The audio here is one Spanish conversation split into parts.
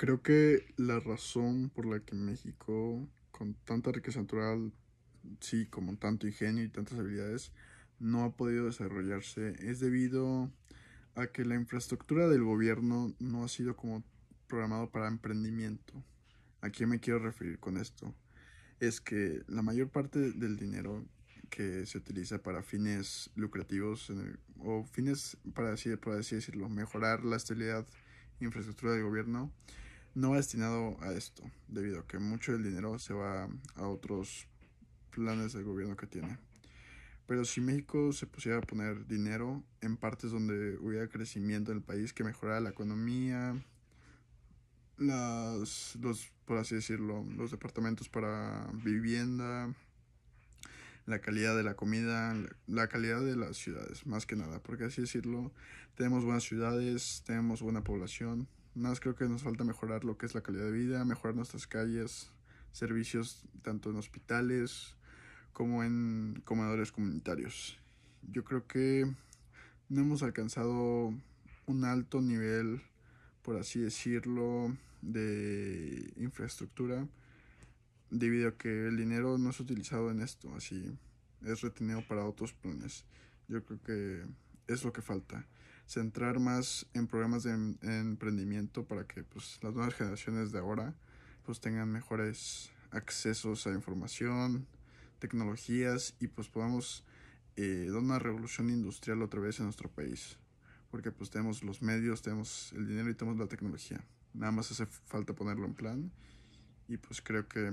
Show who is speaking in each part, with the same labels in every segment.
Speaker 1: creo que la razón por la que México, con tanta riqueza natural, sí, como tanto ingenio y tantas habilidades, no ha podido desarrollarse es debido a que la infraestructura del gobierno no ha sido como programado para emprendimiento. ¿A qué me quiero referir con esto? Es que la mayor parte del dinero que se utiliza para fines lucrativos o fines, para así, para decirlo, mejorar la estabilidad e infraestructura del gobierno, no destinado a esto, debido a que mucho del dinero se va a otros planes del gobierno que tiene. Pero si México se pusiera a poner dinero en partes donde hubiera crecimiento del país, que mejorara la economía, los, por así decirlo, los departamentos para vivienda, la calidad de la comida, la calidad de las ciudades, más que nada, porque así decirlo, tenemos buenas ciudades, tenemos buena población, Nada más creo que nos falta mejorar lo que es la calidad de vida, mejorar nuestras calles, servicios tanto en hospitales como en comedores comunitarios. Yo creo que no hemos alcanzado un alto nivel, por así decirlo, de infraestructura debido a que el dinero no es utilizado en esto, así es retenido para otros planes. Yo creo que es lo que falta centrar más en programas em, de emprendimiento para que pues, las nuevas generaciones de ahora pues, tengan mejores accesos a información, tecnologías y pues podamos eh, dar una revolución industrial otra vez en nuestro país. Porque pues tenemos los medios, tenemos el dinero y tenemos la tecnología. Nada más hace falta ponerlo en plan y pues creo que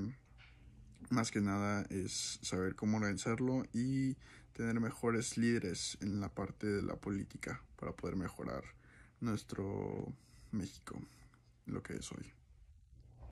Speaker 1: más que nada es saber cómo organizarlo y tener mejores líderes en la parte de la política para poder mejorar nuestro México, lo que es hoy.